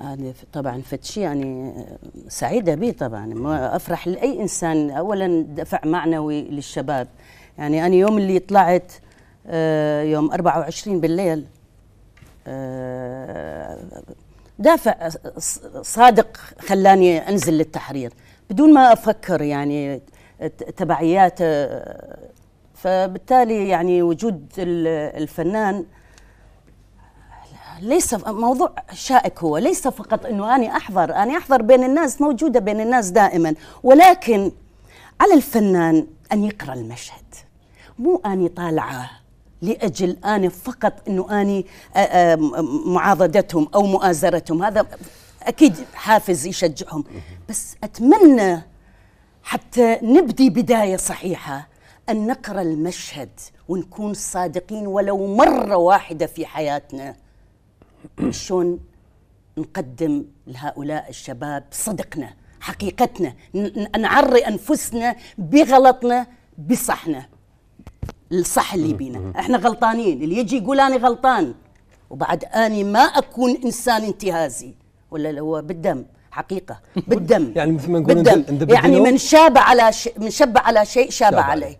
أنا آه، طبعا فتشي يعني آه، سعيدة به طبعا ما أفرح لأي إنسان أولا دفع معنوي للشباب يعني أنا يوم اللي طلعت آه، يوم 24 بالليل دافع صادق خلاني أنزل للتحرير بدون ما أفكر يعني تبعيات فبالتالي يعني وجود الفنان ليس موضوع شائك هو ليس فقط انه انا احضر انا احضر بين الناس موجوده بين الناس دائما ولكن على الفنان ان يقرا المشهد مو اني طالعه لاجل اني فقط انه اني آه، آه، معاضدتهم او مؤازرتهم هذا اكيد حافز يشجعهم بس اتمنى حتى نبدي بدايه صحيحه ان نقرا المشهد ونكون صادقين ولو مره واحده في حياتنا شلون نقدم لهؤلاء الشباب صدقنا حقيقتنا نعري أنفسنا بغلطنا بصحنا الصح اللي بينا احنا غلطانين اللي يجي يقول أنا غلطان وبعد أني ما أكون إنسان انتهازي ولا هو بالدم حقيقه بالدم يعني مثل ما نقول بالدم يعني من شاب على ش... من شب على شيء شاب, شاب عليه